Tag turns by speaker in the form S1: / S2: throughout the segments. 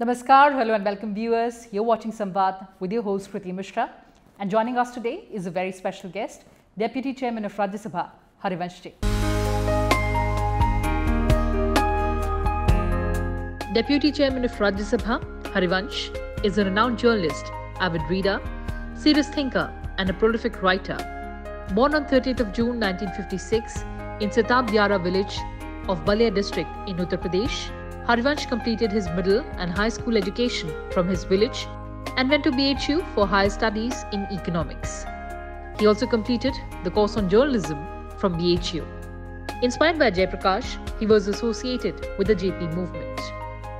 S1: Namaskar, hello and welcome viewers. You're watching Samvad with your host Kriti Mishra. And joining us today is a very special guest, Deputy Chairman of Rajya Sabha, Harivansh Ji. Deputy Chairman of Rajya Sabha, Harivansh, is a renowned journalist, avid reader, serious thinker and a prolific writer. Born on 30th of June 1956 in Satabdiara village of Balia district in Uttar Pradesh, Harivansh completed his middle and high school education from his village and went to BHU for higher studies in economics. He also completed the course on journalism from BHU. Inspired by Jayaprakash, he was associated with the JP movement.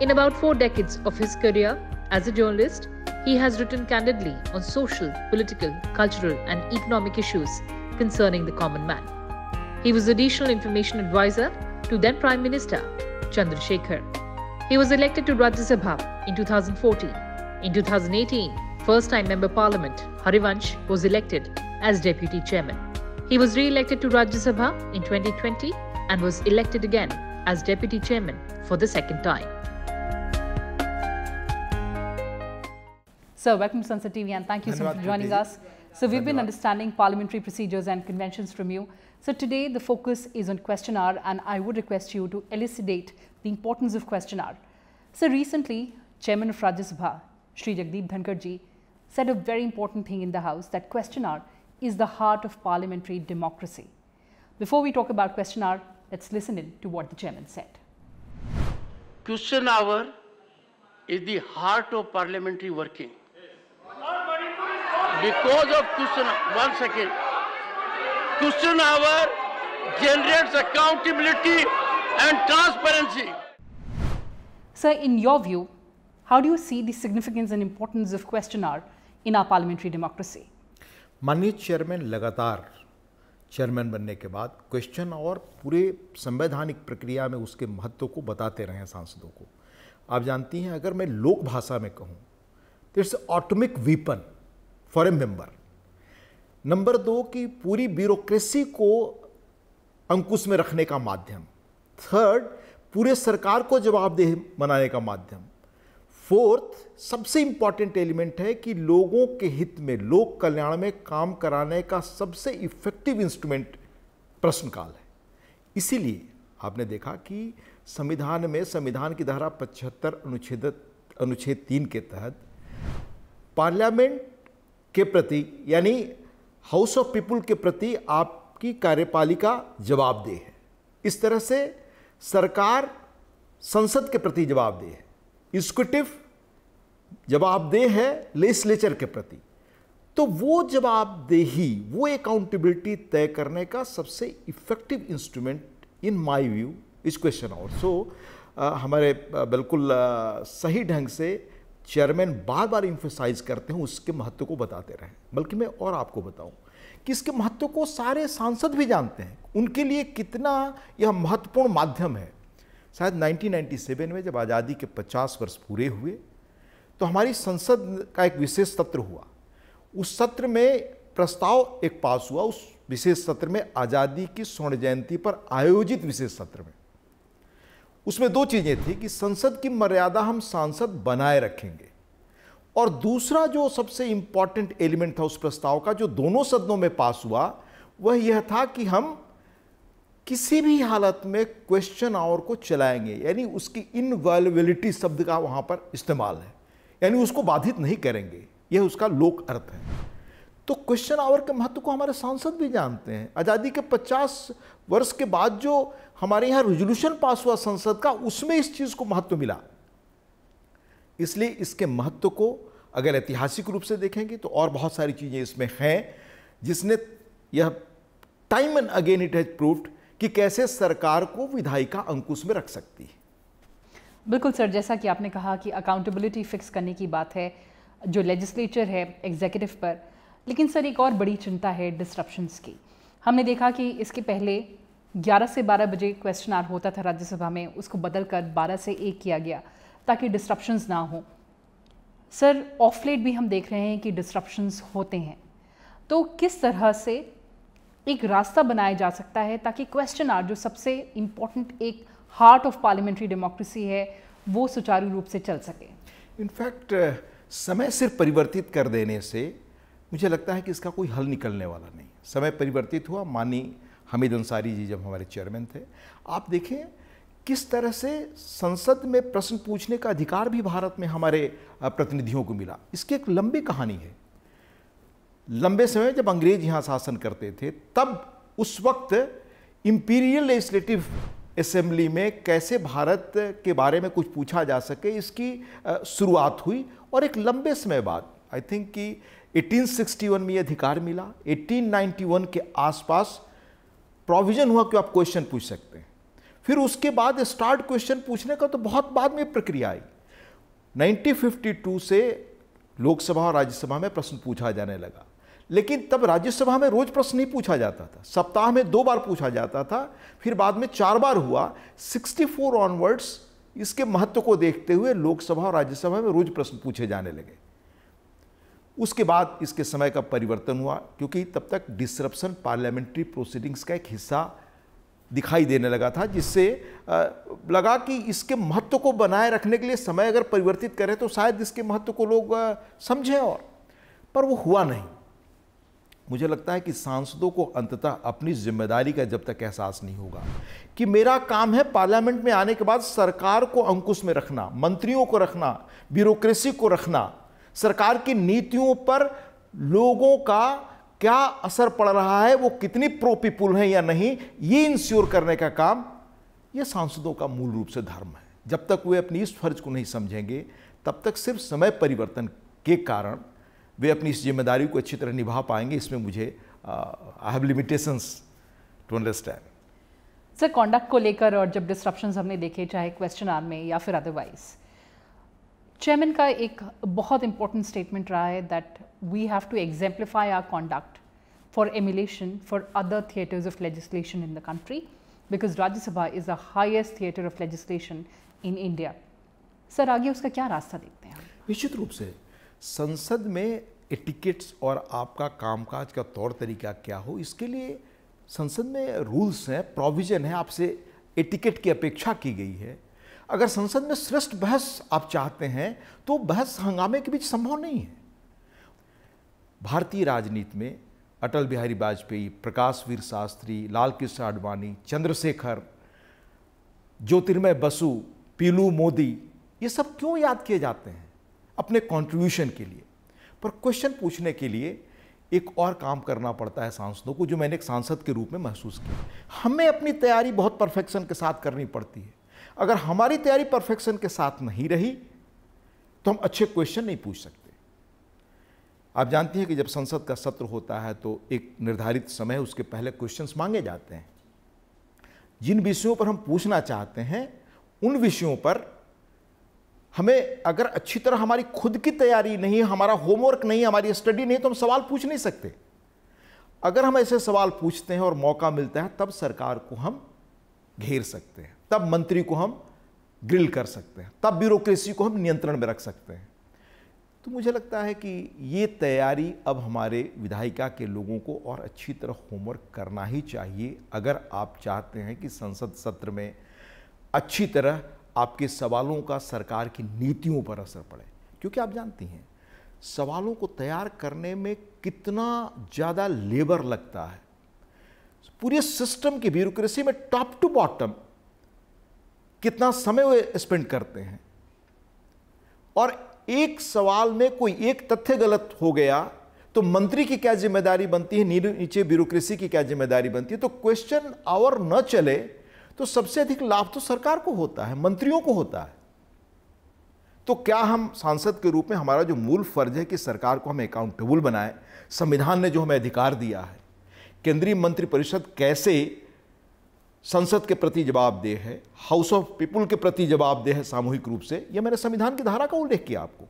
S1: In about four decades of his career as a journalist, he has written candidly on social, political, cultural, and economic issues concerning the common man. He was additional information advisor to then Prime Minister Chandrasekhar. He was elected to Rajya Sabha in 2014. In 2018, first time member parliament Harivansh was elected as deputy chairman. He was re-elected to Rajya Sabha in 2020 and was elected again as deputy chairman for the second time. So, welcome to Sunset TV and thank you so much for joining us. So we've been understanding parliamentary procedures and conventions from you. So today the focus is on question hour and I would request you to elucidate the importance of question hour. So recently, Chairman of Rajya Sabha, Sri Jagdeep Dhankarji, said a very important thing in the House that question hour is the heart of parliamentary democracy. Before we talk about question hour, let's listen in to what the Chairman said.
S2: Question hour is the heart of parliamentary working. because of question, one second, question hour generates accountability and transparency.
S1: Sir, in your view, how do you see the significance and importance of question hour in our parliamentary democracy?
S2: माननीय chairman लगातार chairman बनने के बाद question और पूरे संवैधानिक प्रक्रिया में उसके महत्व को बताते रहे हैं सांसदों को आप जानती हैं अगर मैं लोक भाषा में कहूँ तो it's atomic weapon a member number दो कि पूरी ब्यूरोक्रेसी को अंकुश में रखने का माध्यम थर्ड पूरे सरकार को जवाबदेह बनाने का माध्यम फोर्थ सबसे इंपॉर्टेंट एलिमेंट है कि लोगों के हित में लोक कल्याण में काम कराने का सबसे इफेक्टिव इंस्ट्रूमेंट प्रश्नकाल है इसीलिए आपने देखा कि संविधान में संविधान की धारा पचहत्तर अनुच्छेद अनुच्छेद तीन के तहत पार्लियामेंट के प्रति यानी हाउस ऑफ पीपुल के प्रति आपकी कार्यपालिका जवाबदेह है इस तरह से सरकार संसद के प्रति जवाबदेह है एग्जीक्यूटिव जवाबदेह है लेजिस्लेचर के प्रति तो वो जवाबदेही वो अकाउंटेबिलिटी तय करने का सबसे effective instrument in my view इस क्वेश्चन और सो हमारे बिल्कुल सही ढंग से चेयरमैन बार बार इंफोसाइज करते हैं उसके महत्व को बताते रहें बल्कि मैं और आपको बताऊं कि इसके महत्व को सारे सांसद भी जानते हैं उनके लिए कितना यह महत्वपूर्ण माध्यम है शायद 1997 में जब आज़ादी के 50 वर्ष पूरे हुए तो हमारी संसद का एक विशेष सत्र हुआ उस सत्र में प्रस्ताव एक पास हुआ उस विशेष सत्र में आज़ादी की स्वर्ण जयंती पर आयोजित विशेष सत्र में उसमें दो चीज़ें थी कि संसद की मर्यादा हम सांसद बनाए रखेंगे और दूसरा जो सबसे इम्पॉर्टेंट एलिमेंट था उस प्रस्ताव का जो दोनों सदनों में पास हुआ वह यह था कि हम किसी भी हालत में क्वेश्चन आवर को चलाएंगे यानी उसकी इनवायलेबिलिटी शब्द का वहाँ पर इस्तेमाल है यानी उसको बाधित नहीं करेंगे यह उसका लोक अर्थ है तो क्वेश्चन आवर के महत्व को हमारे सांसद भी जानते हैं आज़ादी के 50 वर्ष के बाद जो हमारे यहां रेजोल्यूशन पास हुआ संसद का उसमें इस चीज़ को महत्व मिला इसलिए इसके महत्व को अगर ऐतिहासिक रूप से देखेंगे तो और बहुत सारी चीज़ें इसमें हैं जिसने यह time and again it has proved कि कैसे सरकार को विधायिका अंकुश में रख सकती है
S1: बिल्कुल सर जैसा कि आपने कहा कि अकाउंटेबिलिटी फिक्स करने की बात है जो लेजिस्लेचर है एग्जीक्यूटिव पर लेकिन सर एक और बड़ी चिंता है डिस्ट्रप्शंस की हमने देखा कि इसके पहले 11 से 12 बजे क्वेश्चन आर होता था राज्यसभा में उसको बदल कर बारह से एक किया गया ताकि डिस्ट्रप्शंस ना हों सर ऑफ लेट भी हम देख रहे हैं कि डिस्ट्रप्शंस होते हैं तो किस तरह से एक रास्ता बनाया जा सकता है ताकि क्वेश्चन आर जो सबसे इम्पॉर्टेंट एक हार्ट ऑफ पार्लियामेंट्री डेमोक्रेसी है वो सुचारू रूप से चल सके
S2: इनफैक्ट uh, समय सिर्फ परिवर्तित कर देने से मुझे लगता है कि इसका कोई हल निकलने वाला नहीं समय परिवर्तित हुआ मानी हमीद अंसारी जी जब हमारे चेयरमैन थे आप देखें किस तरह से संसद में प्रश्न पूछने का अधिकार भी भारत में हमारे प्रतिनिधियों को मिला इसकी एक लंबी कहानी है लंबे समय जब अंग्रेज यहाँ शासन करते थे तब उस वक्त इम्पीरियल लेजिस्लेटिव असेंबली में कैसे भारत के बारे में कुछ पूछा जा सके इसकी शुरुआत हुई और एक लंबे समय बाद आई थिंक कि 1861 में यह अधिकार मिला 1891 के आसपास प्रोविजन हुआ कि आप क्वेश्चन पूछ सकते हैं फिर उसके बाद स्टार्ट क्वेश्चन पूछने का तो बहुत बाद में प्रक्रिया आई 1952 से लोकसभा और राज्यसभा में प्रश्न पूछा जाने लगा लेकिन तब राज्यसभा में रोज प्रश्न नहीं पूछा जाता था सप्ताह में दो बार पूछा जाता था फिर बाद में चार बार हुआ 64 ऑनवर्ड्स इसके महत्व को देखते हुए लोकसभा और राज्यसभा में रोज प्रश्न पूछे जाने लगे उसके बाद इसके समय का परिवर्तन हुआ क्योंकि तब तक डिसरप्शन पार्लियामेंट्री प्रोसीडिंग्स का एक हिस्सा दिखाई देने लगा था जिससे लगा कि इसके महत्व को बनाए रखने के लिए समय अगर परिवर्तित करें तो शायद इसके महत्व को लोग समझें और पर वो हुआ नहीं मुझे लगता है कि सांसदों को अंततः अपनी जिम्मेदारी का जब तक एहसास नहीं होगा कि मेरा काम है पार्लियामेंट में आने के बाद सरकार को अंकुश में रखना मंत्रियों को रखना ब्यूरोक्रेसी को रखना सरकार की नीतियों पर लोगों का क्या असर पड़ रहा है वो कितनी प्रोपीपुल हैं या नहीं ये इंश्योर करने का काम ये सांसदों का मूल रूप से धर्म है जब तक वे अपनी इस फर्ज को नहीं समझेंगे तब तक सिर्फ समय परिवर्तन के कारण वे अपनी इस जिम्मेदारी को अच्छी तरह निभा पाएंगे इसमें मुझे I have limitations to understand
S1: sir conduct को लेकर और जब डिस्ट्रप्शन हमने देखे चाहे क्वेश्चन आर में या फिर अदरवाइज़ चेयरमैन का एक बहुत इंपॉर्टेंट स्टेटमेंट रहा है that we have to exemplify our conduct for emulation for other theatres of legislation in the country because Rajya Sabha is the highest theatre of legislation in India sir आगे उसका क्या रास्ता देखते हैं
S2: निश्चित रूप से संसद में टिकट्स और आपका कामकाज का तौर तरीका क्या हो इसके लिए संसद में रूल्स हैं प्रोविज़न है आपसे ए टिकट की अपेक्षा की गई है अगर संसद में श्रेष्ठ बहस आप चाहते हैं तो बहस हंगामे के बीच संभव नहीं है भारतीय राजनीति में अटल बिहारी वाजपेयी प्रकाश वीर शास्त्री लाल कृष्ण आडवाणी चंद्रशेखर ज्योतिर्मय बसु पीलू मोदी ये सब क्यों याद किए जाते हैं अपने कंट्रीब्यूशन के लिए पर क्वेश्चन पूछने के लिए एक और काम करना पड़ता है सांसदों को जो मैंने एक सांसद के रूप में महसूस किया हमें अपनी तैयारी बहुत परफेक्शन के साथ करनी पड़ती है अगर हमारी तैयारी परफेक्शन के साथ नहीं रही तो हम अच्छे क्वेश्चन नहीं पूछ सकते आप जानती हैं कि जब संसद का सत्र होता है तो एक निर्धारित समय उसके पहले क्वेश्चंस मांगे जाते हैं जिन विषयों पर हम पूछना चाहते हैं उन विषयों पर हमें अगर अच्छी तरह हमारी खुद की तैयारी नहीं हमारा होमवर्क नहीं हमारी स्टडी नहीं तो हम सवाल पूछ नहीं सकते अगर हम ऐसे सवाल पूछते हैं और मौका मिलता है तब सरकार को हम घेर सकते हैं तब मंत्री को हम ग्रिल कर सकते हैं तब ब्यूरोक्रेसी को हम नियंत्रण में रख सकते हैं तो मुझे लगता है कि ये तैयारी अब हमारे विधायिका के लोगों को और अच्छी तरह होमवर्क करना ही चाहिए अगर आप चाहते हैं कि संसद सत्र में अच्छी तरह आपके सवालों का सरकार की नीतियों पर असर पड़े क्योंकि आप जानती हैं सवालों को तैयार करने में कितना ज़्यादा लेबर लगता है पूरे सिस्टम की ब्यूरोक्रेसी में टॉप टू बॉटम कितना समय वे स्पेंड करते हैं और एक सवाल में कोई एक तथ्य गलत हो गया तो मंत्री की क्या जिम्मेदारी बनती है नीचे ब्यूरोक्रेसी की क्या जिम्मेदारी बनती है तो क्वेश्चन आवर न चले तो सबसे अधिक लाभ तो सरकार को होता है मंत्रियों को होता है तो क्या हम सांसद के रूप में हमारा जो मूल फर्ज है कि सरकार को हम अकाउंटेबल बनाएं संविधान ने जो हमें अधिकार दिया है केंद्रीय मंत्रिपरिषद कैसे संसद के प्रति जवाबदेह है हाउस ऑफ पीपुल के प्रति जवाबदेह है सामूहिक रूप से यह मैंने संविधान की धारा का उल्लेख किया आपको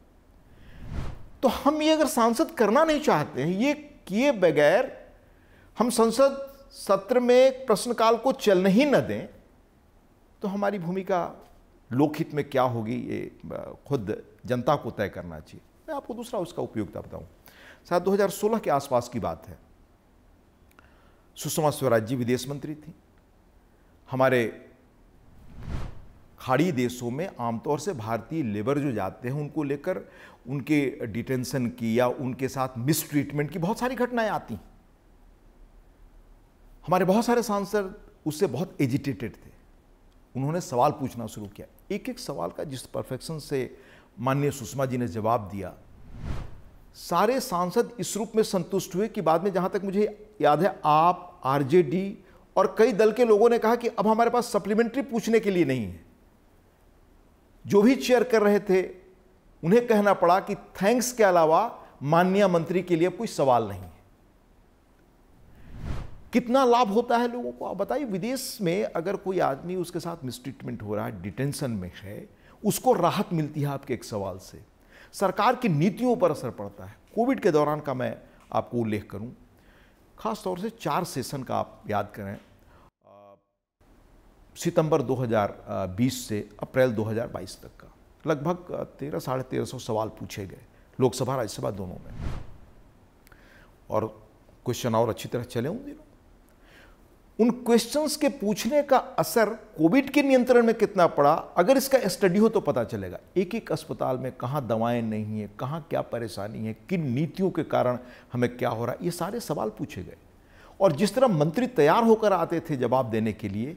S2: तो हम ये अगर सांसद करना नहीं चाहते हैं ये किए बगैर हम संसद सत्र में प्रश्नकाल को चलने ही न दें तो हमारी भूमिका लोकहित में क्या होगी ये खुद जनता को तय करना चाहिए मैं आपको दूसरा उसका उपयोगिता बताऊं शायद 2016 के आसपास की बात है सुषमा स्वराज जी विदेश मंत्री थी हमारे खाड़ी देशों में आमतौर से भारतीय लेबर जो जाते हैं उनको लेकर उनके डिटेंशन की या उनके साथ मिसट्रीटमेंट की बहुत सारी घटनाएं आती हमारे बहुत सारे सांसद उससे बहुत एजिटेटेड थे उन्होंने सवाल पूछना शुरू किया एक एक सवाल का जिस परफेक्शन से माननीय सुषमा जी ने जवाब दिया सारे सांसद इस रूप में संतुष्ट हुए कि बाद में जहां तक मुझे याद है आप आरजेडी और कई दल के लोगों ने कहा कि अब हमारे पास सप्लीमेंट्री पूछने के लिए नहीं है जो भी चेयर कर रहे थे उन्हें कहना पड़ा कि थैंक्स के अलावा माननीय मंत्री के लिए कोई सवाल नहीं है कितना लाभ होता है लोगों को आप बताइए विदेश में अगर कोई आदमी उसके साथ मिसट्रीटमेंट हो रहा है डिटेंशन में है उसको राहत मिलती है आपके एक सवाल से सरकार की नीतियों पर असर पड़ता है कोविड के दौरान का मैं आपको उल्लेख करूं ख़ास तौर से चार सेशन का आप याद करें सितंबर 2020 से अप्रैल 2022 तक का लगभग तेरह साढ़े तेरह सौ सवाल पूछे गए लोकसभा राज्यसभा दोनों में और क्वेश्चन और अच्छी तरह चले उन दिनों उन क्वेश्चंस के पूछने का असर कोविड के नियंत्रण में कितना पड़ा अगर इसका स्टडी हो तो पता चलेगा एक एक अस्पताल में कहाँ दवाएं नहीं है कहाँ क्या परेशानी है किन नीतियों के कारण हमें क्या हो रहा है ये सारे सवाल पूछे गए और जिस तरह मंत्री तैयार होकर आते थे जवाब देने के लिए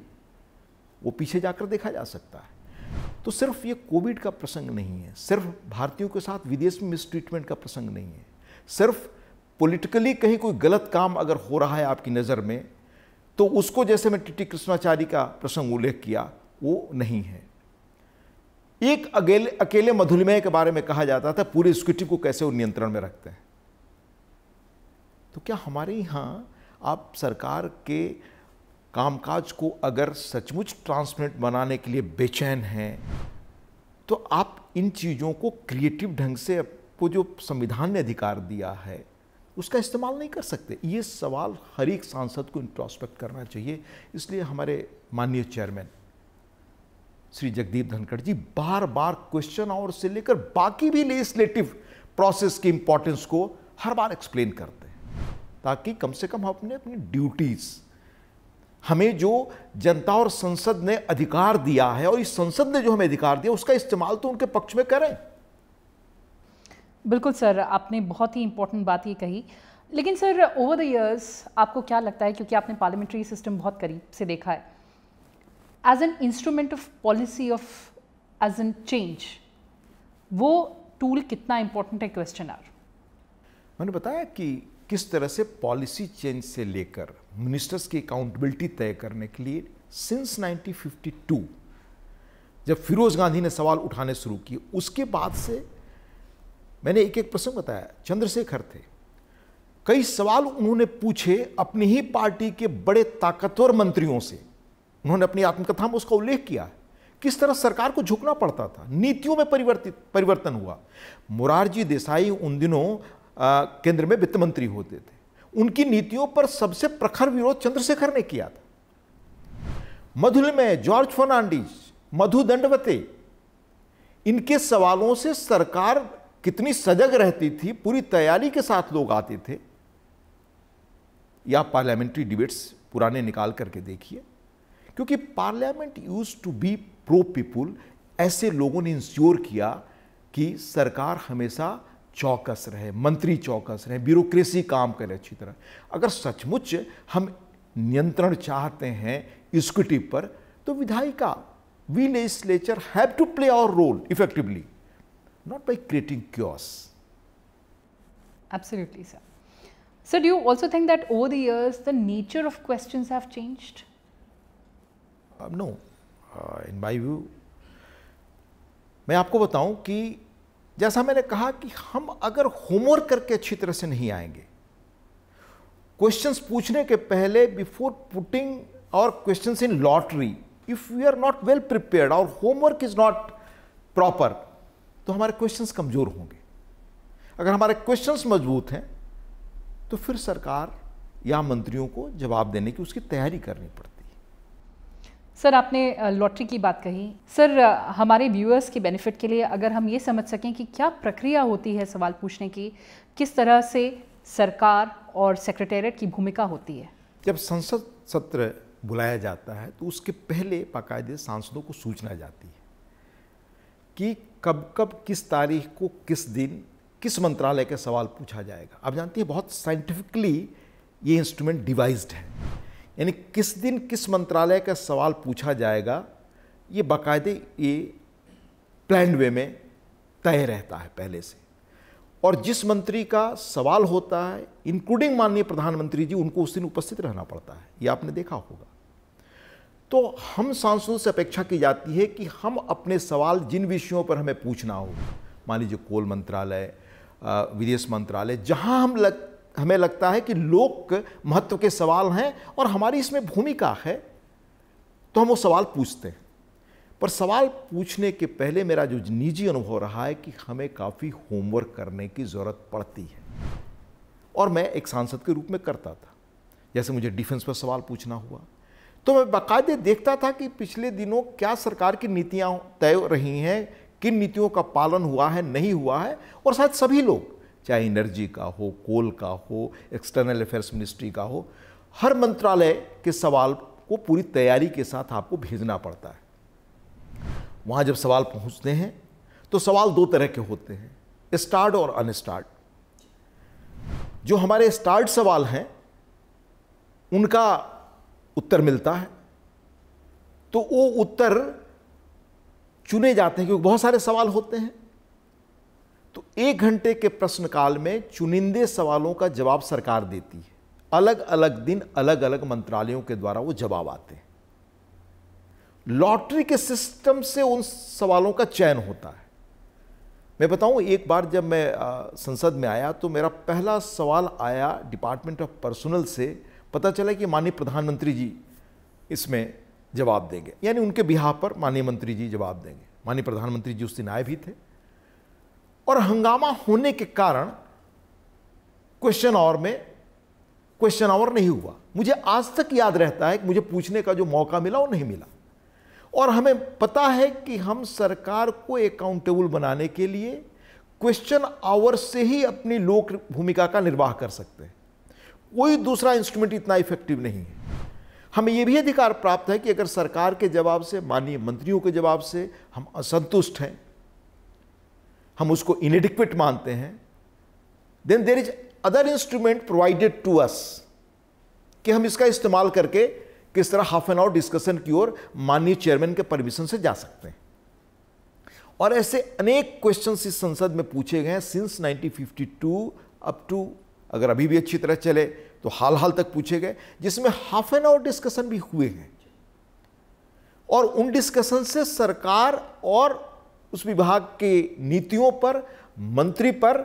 S2: वो पीछे जाकर देखा जा सकता है तो सिर्फ ये कोविड का प्रसंग नहीं है सिर्फ भारतीयों के साथ विदेश में मिसट्रीटमेंट का प्रसंग नहीं है सिर्फ पॉलिटिकली कहीं कोई गलत काम अगर हो रहा है आपकी नज़र में तो उसको जैसे मैं टी कृष्णाचार्य का प्रसंग उल्लेख किया वो नहीं है एक अकेले अकेले मधुलमेह के बारे में कहा जाता था पूरे स्क्रिप्टिव को कैसे वो नियंत्रण में रखते हैं तो क्या हमारे यहां आप सरकार के कामकाज को अगर सचमुच ट्रांसमिट बनाने के लिए बेचैन हैं तो आप इन चीज़ों को क्रिएटिव ढंग से आपको जो संविधान ने अधिकार दिया है उसका इस्तेमाल नहीं कर सकते ये सवाल हर एक सांसद को इंट्रोस्पेक्ट करना चाहिए इसलिए हमारे माननीय चेयरमैन श्री जगदीप धनखड़ जी बार बार क्वेश्चन आवर से लेकर बाकी भी लेजिस्लेटिव प्रोसेस की इंपॉर्टेंस को हर बार एक्सप्लेन करते हैं ताकि कम से कम हम अपने अपनी ड्यूटीज़ हमें जो जनता और संसद ने अधिकार दिया है और इस संसद ने जो हमें अधिकार दिया उसका इस्तेमाल तो उनके पक्ष में करें
S1: बिल्कुल सर आपने बहुत ही इंपॉर्टेंट बात ये कही लेकिन सर ओवर द ईयर्स आपको क्या लगता है क्योंकि आपने पार्लियामेंट्री सिस्टम बहुत करीब से देखा है as an instrument of policy of as an change वो टूल कितना इम्पोर्टेंट है क्वेश्चन आर
S2: मैंने बताया कि किस तरह से पॉलिसी चेंज से लेकर मिनिस्टर्स की अकाउंटेबिलिटी तय करने के लिए सिंस 1952 जब फिरोज गांधी ने सवाल उठाने शुरू किए उसके बाद से मैंने एक एक प्रसंग बताया चंद्रशेखर थे कई सवाल उन्होंने पूछे अपनी ही पार्टी के बड़े ताकतवर मंत्रियों से उन्होंने अपनी आत्मकथा में उसका उल्लेख किया किस तरह सरकार को झुकना पड़ता था नीतियों में परिवर्तित परिवर्तन हुआ मुरारजी देसाई उन दिनों आ, केंद्र में वित्त मंत्री होते थे उनकी नीतियों पर सबसे प्रखर विरोध चंद्रशेखर ने किया था मधुल में जॉर्ज फर्नांडिस मधु दंडवते इनके सवालों से सरकार कितनी सजग रहती थी पूरी तैयारी के साथ लोग आते थे या पार्लियामेंट्री डिबेट्स पुराने निकाल करके देखिए क्योंकि parliament use to be pro people ऐसे लोगों ने इंश्योर किया कि सरकार हमेशा चौकस रहे मंत्री चौकस रहे ब्यूरोक्रेसी काम करे अच्छी तरह अगर सचमुच हम नियंत्रण चाहते हैं इक्विटी पर तो विधायिका we legislature have to play our role effectively not by creating chaos.
S1: Absolutely, sir. So, do you also think that over the years the nature of questions have changed?
S2: Uh, no, uh, in my view, मैं आपको बताऊं कि जैसा मैंने कहा कि हम अगर होमवर्क करके अच्छी तरह से नहीं आएंगे क्वेश्चंस पूछने के पहले before putting our questions in lottery if you are not well prepared our homework is not proper तो हमारे क्वेश्चंस कमज़ोर होंगे अगर हमारे क्वेश्चंस मजबूत हैं तो फिर सरकार या मंत्रियों को जवाब देने की उसकी तैयारी करनी पड़ती है
S1: सर आपने लॉटरी की बात कही सर हमारे व्यूअर्स के बेनिफिट के लिए अगर हम ये समझ सकें कि क्या प्रक्रिया होती है सवाल पूछने की किस तरह से सरकार और सेक्रेटेरिएट की भूमिका होती है
S2: जब संसद सत्र बुलाया जाता है तो उसके पहले बाकायदे सांसदों को सूचना जाती है कि कब कब किस तारीख को किस दिन किस मंत्रालय का सवाल पूछा जाएगा आप जानती हैं बहुत साइंटिफिकली ये इंस्ट्रूमेंट डिवाइज्ड है यानी किस दिन किस मंत्रालय का सवाल पूछा जाएगा ये बाकायदे ये प्लैंड वे में तय रहता है पहले से और जिस मंत्री का सवाल होता है इंक्लूडिंग माननीय प्रधानमंत्री जी उनको उस दिन उपस्थित रहना पड़ता है ये आपने देखा होगा तो हम सांसदों से अपेक्षा की जाती है कि हम अपने सवाल जिन विषयों पर हमें पूछना हो मान लीजिए कोल मंत्रालय विदेश मंत्रालय जहाँ हम लग हमें लगता है कि लोक महत्व के सवाल हैं और हमारी इसमें भूमिका है तो हम वो सवाल पूछते हैं पर सवाल पूछने के पहले मेरा जो निजी अनुभव रहा है कि हमें काफ़ी होमवर्क करने की ज़रूरत पड़ती है और मैं एक सांसद के रूप में करता था जैसे मुझे डिफेंस पर सवाल पूछना हुआ तो मैं बाकायदे देखता था कि पिछले दिनों क्या सरकार की नीतियाँ तय रही हैं किन नीतियों का पालन हुआ है नहीं हुआ है और शायद सभी लोग चाहे एनर्जी का हो कोल का हो एक्सटर्नल अफेयर्स मिनिस्ट्री का हो हर मंत्रालय के सवाल को पूरी तैयारी के साथ आपको भेजना पड़ता है वहाँ जब सवाल पहुँचते हैं तो सवाल दो तरह के होते हैं स्टार्ट और अनस्टार्ट जो हमारे स्टार्ट सवाल हैं उनका उत्तर मिलता है तो वो उत्तर चुने जाते हैं क्योंकि बहुत सारे सवाल होते हैं तो एक घंटे के प्रश्नकाल में चुनिंदे सवालों का जवाब सरकार देती है अलग अलग दिन अलग अलग मंत्रालयों के द्वारा वो जवाब आते हैं लॉटरी के सिस्टम से उन सवालों का चयन होता है मैं बताऊं एक बार जब मैं संसद में आया तो मेरा पहला सवाल आया डिपार्टमेंट ऑफ पर्सनल से पता चला कि माननीय प्रधानमंत्री जी इसमें जवाब देंगे यानी उनके बिहार पर माननीय मंत्री जी जवाब देंगे माननीय प्रधानमंत्री जी उस दिन आए भी थे और हंगामा होने के कारण क्वेश्चन आवर में क्वेश्चन आवर नहीं हुआ मुझे आज तक याद रहता है कि मुझे पूछने का जो मौका मिला वो नहीं मिला और हमें पता है कि हम सरकार को अकाउंटेबल बनाने के लिए क्वेश्चन आवर से ही अपनी लोक भूमिका का निर्वाह कर सकते हैं कोई दूसरा इंस्ट्रूमेंट इतना इफेक्टिव नहीं है हमें यह भी अधिकार प्राप्त है कि अगर सरकार के जवाब से माननीय मंत्रियों के जवाब से हम असंतुष्ट हैं हम उसको इनडिक्विट मानते हैं then there is other instrument provided to us कि हम इसका इस्तेमाल करके किस तरह हाफ एन आवर डिस्कशन की ओर माननीय चेयरमैन के परमिशन से जा सकते हैं और ऐसे अनेक क्वेश्चन इस संसद में पूछे गए हैं सिंस 1952 अप टू अगर अभी भी अच्छी तरह चले तो हाल हाल तक पूछे गए जिसमें हाफ एन आवर डिस्कशन भी हुए हैं और उन डिस्कशन से सरकार और उस विभाग के नीतियों पर मंत्री पर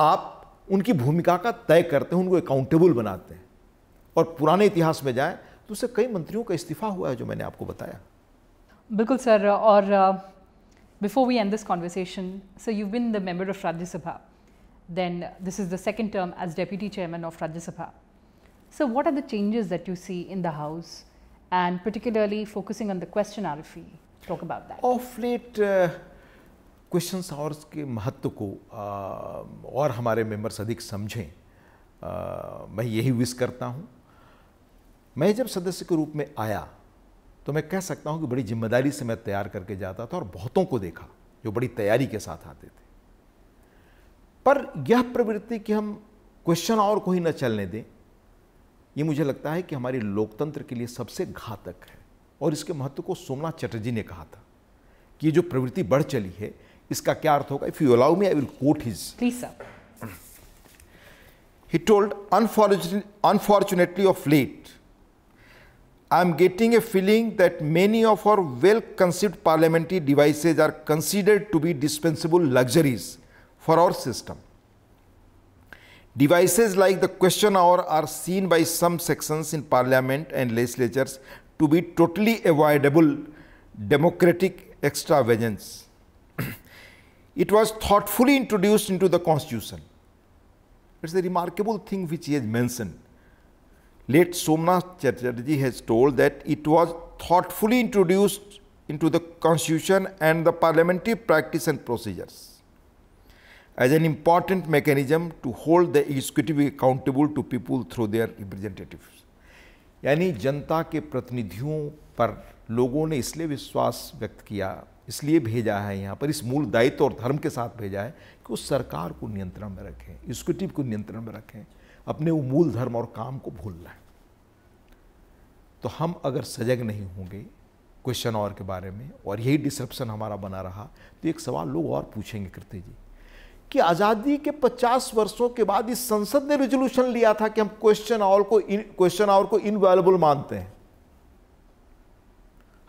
S2: आप उनकी भूमिका का तय करते हैं उनको अकाउंटेबल बनाते हैं और पुराने इतिहास में जाएं तो उससे कई मंत्रियों का इस्तीफा हुआ है जो मैंने आपको बताया
S1: बिल्कुल सर और before we end this conversation sir you been the member of Rajya Sabha then this is the second term as deputy chairman of Rajya Sabha. So what are the changes that you see in the House and particularly focusing on the question RFE? Talk about that. Of late
S2: uh, question hours के महत्व को आ, और हमारे members अधिक समझें आ, मैं यही wish करता हूं मैं जब सदस्य के रूप में आया तो मैं कह सकता हूं कि बड़ी जिम्मेदारी से मैं तैयार करके जाता था और बहुतों को देखा जो बड़ी तैयारी के साथ आते थे पर यह प्रवृत्ति कि हम क्वेश्चन और कोई न चलने दें ये मुझे लगता है कि हमारे लोकतंत्र के लिए सबसे घातक है और इसके महत्व को सोमनाथ चटर्जी ने कहा था कि जो प्रवृत्ति बढ़ चली है इसका क्या अर्थ होगा if you allow me I will quote his please sir he told unfortunately of late I am getting a feeling that many of our well conceived parliamentary devices are considered to be dispensable luxuries for our system. Devices like the question hour are seen by some sections in parliament and legislatures to be totally avoidable democratic extravagance. it was thoughtfully introduced into the constitution. It's a remarkable thing which he has mentioned. Late Somnath Chatterjee has told that it was thoughtfully introduced into the constitution and the parliamentary practice and procedures. as an important mechanism to hold the executive accountable to people through their representatives यानी जनता के प्रतिनिधियों पर लोगों ने इसलिए विश्वास व्यक्त किया इसलिए भेजा है यहाँ पर इस मूल दायित्व और धर्म के साथ भेजा है कि वो सरकार को नियंत्रण में रखें एग्जीक्यूटिव को नियंत्रण में रखें अपने वो मूल धर्म और काम को भूलना है तो हम अगर सजग नहीं होंगे क्वेश्चन और के बारे में और यही डिसरप्शन हमारा बना रहा तो एक सवाल लोग और पूछेंगे कृति जी कि आज़ादी के 50 वर्षों के बाद इस संसद ने रेजोल्यूशन लिया था कि हम क्वेश्चन आवर को क्वेश्चन आवर को इनवेलेबल मानते हैं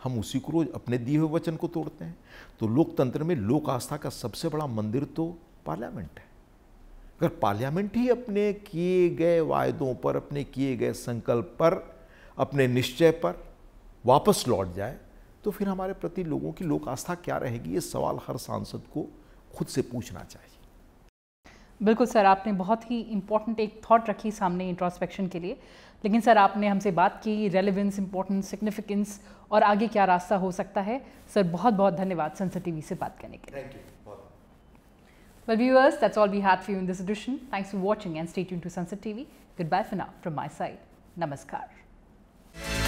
S2: हम उसी को रोज अपने दिए हुए वचन को तोड़ते हैं तो लोकतंत्र में लोक आस्था का सबसे बड़ा मंदिर तो पार्लियामेंट है अगर पार्लियामेंट ही अपने किए गए वायदों पर अपने किए गए संकल्प पर अपने निश्चय पर वापस लौट जाए तो फिर हमारे प्रति लोगों की लोक आस्था क्या रहेगी ये सवाल हर सांसद को खुद से पूछना चाहिए
S1: बिल्कुल सर आपने बहुत ही इंपॉर्टेंट एक थॉट रखी सामने इंट्रोस्पेक्शन के लिए लेकिन सर आपने हमसे बात की रेलेवेंस इम्पोर्टेंस सिग्निफिकेंस और आगे क्या रास्ता हो सकता है सर बहुत बहुत धन्यवाद सनसर टी से बात करने के लिए thank you Well, viewers, that's all we had for you in this edition. Thanks for watching and stay tuned to Sunset TV. Goodbye for now from my side. Namaskar.